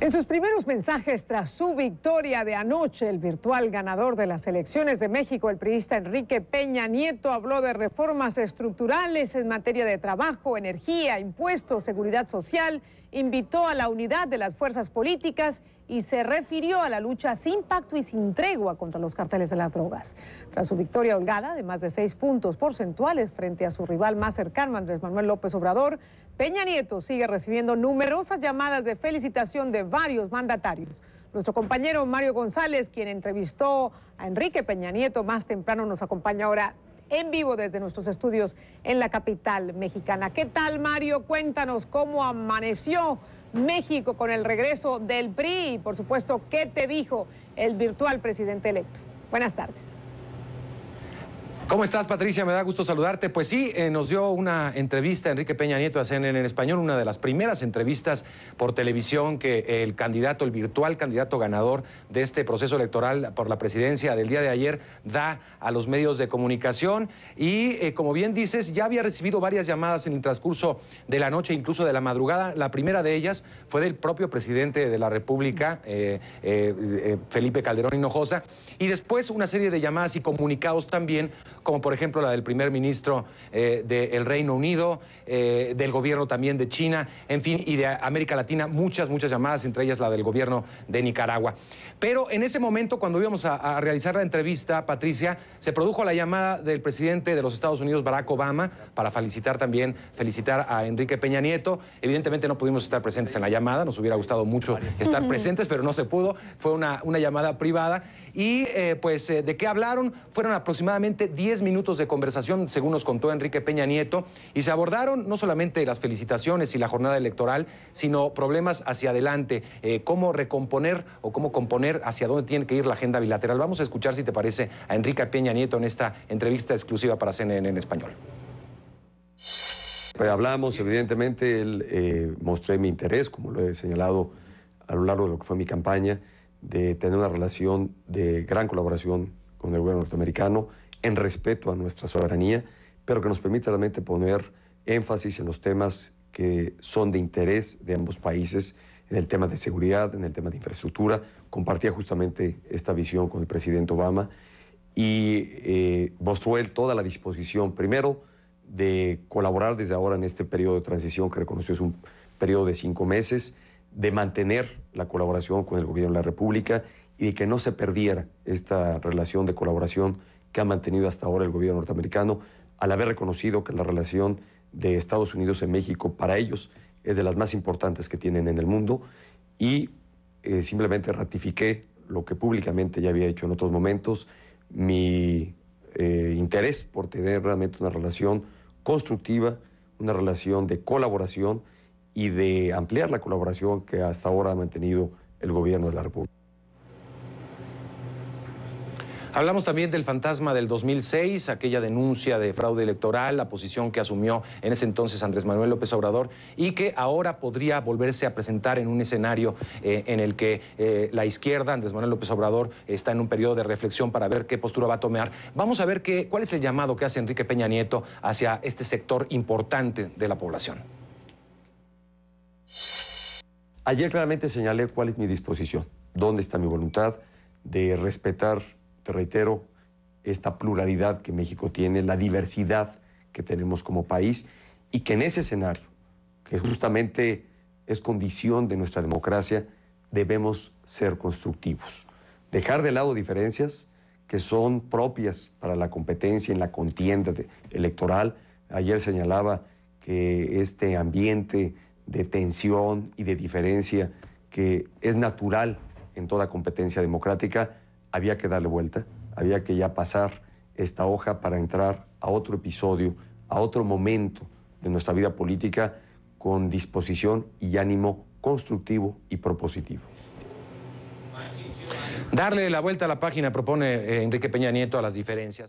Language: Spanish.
En sus primeros mensajes tras su victoria de anoche, el virtual ganador de las elecciones de México, el periodista Enrique Peña Nieto, habló de reformas estructurales en materia de trabajo, energía, impuestos, seguridad social, invitó a la unidad de las fuerzas políticas y se refirió a la lucha sin pacto y sin tregua contra los carteles de las drogas. Tras su victoria holgada de más de seis puntos porcentuales frente a su rival más cercano, Andrés Manuel López Obrador, Peña Nieto sigue recibiendo numerosas llamadas de felicitación de varios mandatarios. Nuestro compañero Mario González, quien entrevistó a Enrique Peña Nieto más temprano, nos acompaña ahora en vivo desde nuestros estudios en la capital mexicana. ¿Qué tal, Mario? Cuéntanos cómo amaneció México con el regreso del PRI y, por supuesto, qué te dijo el virtual presidente electo. Buenas tardes. ¿Cómo estás, Patricia? Me da gusto saludarte. Pues sí, eh, nos dio una entrevista Enrique Peña Nieto a CNN en español, una de las primeras entrevistas por televisión que el candidato, el virtual candidato ganador de este proceso electoral por la presidencia del día de ayer da a los medios de comunicación. Y eh, como bien dices, ya había recibido varias llamadas en el transcurso de la noche, incluso de la madrugada. La primera de ellas fue del propio presidente de la República, eh, Felipe Calderón Hinojosa, y después una serie de llamadas y comunicados también como por ejemplo la del primer ministro eh, del Reino Unido, eh, del gobierno también de China, en fin, y de América Latina, muchas, muchas llamadas, entre ellas la del gobierno de Nicaragua. Pero en ese momento, cuando íbamos a, realizar la entrevista, Patricia, se produjo la llamada del presidente de los Estados Unidos, Barack Obama, para felicitar también, felicitar a Enrique Peña Nieto. Evidentemente no pudimos estar presentes en la llamada, nos hubiera gustado mucho estar presentes, pero no se pudo. Fue una, una llamada privada. Y eh, pues, ¿de qué hablaron? Fueron aproximadamente 10 minutos de conversación, según nos contó Enrique Peña Nieto, y se abordaron no solamente las felicitaciones y la jornada electoral, sino problemas hacia adelante, eh, cómo recomponer o cómo componer hacia dónde tiene que ir la agenda bilateral. Vamos a escuchar, si te parece, a Enrique Peña Nieto en esta entrevista exclusiva para CNN en español. Pues hablamos, evidentemente, él, eh, mostré mi interés, como lo he señalado a lo largo de lo que fue mi campaña, de tener una relación de gran colaboración con el gobierno norteamericano en respeto a nuestra soberanía, pero que nos permita realmente poner énfasis en los temas que son de interés de ambos países, en el tema de seguridad, en el tema de infraestructura. Compartía justamente esta visión con el presidente Obama y eh, mostró él toda la disposición, primero, de colaborar desde ahora en este periodo de transición que reconoció es un periodo de cinco meses, de mantener la colaboración con el gobierno de la República y de que no se perdiera esta relación de colaboración que ha mantenido hasta ahora el gobierno norteamericano al haber reconocido que la relación de Estados Unidos en México para ellos es de las más importantes que tienen en el mundo y eh, simplemente ratifiqué lo que públicamente ya había hecho en otros momentos, mi eh, interés por tener realmente una relación constructiva, una relación de colaboración y de ampliar la colaboración que hasta ahora ha mantenido el gobierno de la República. Hablamos también del fantasma del 2006, aquella denuncia de fraude electoral, la posición que asumió en ese entonces Andrés Manuel López Obrador y que ahora podría volverse a presentar en un escenario eh, en el que eh, la izquierda, Andrés Manuel López Obrador, está en un periodo de reflexión para ver qué postura va a tomar. Vamos a ver cuál es el llamado que hace Enrique Peña Nieto hacia este sector importante de la población. Ayer claramente señalé cuál es mi disposición, dónde está mi voluntad de respetar reitero, esta pluralidad que México tiene, la diversidad que tenemos como país y que en ese escenario, que justamente es condición de nuestra democracia, debemos ser constructivos. Dejar de lado diferencias que son propias para la competencia en la contienda electoral. Ayer señalaba que este ambiente de tensión y de diferencia que es natural en toda competencia democrática, había que darle vuelta, había que ya pasar esta hoja para entrar a otro episodio, a otro momento de nuestra vida política con disposición y ánimo constructivo y propositivo. Darle la vuelta a la página propone eh, Enrique Peña Nieto a las diferencias.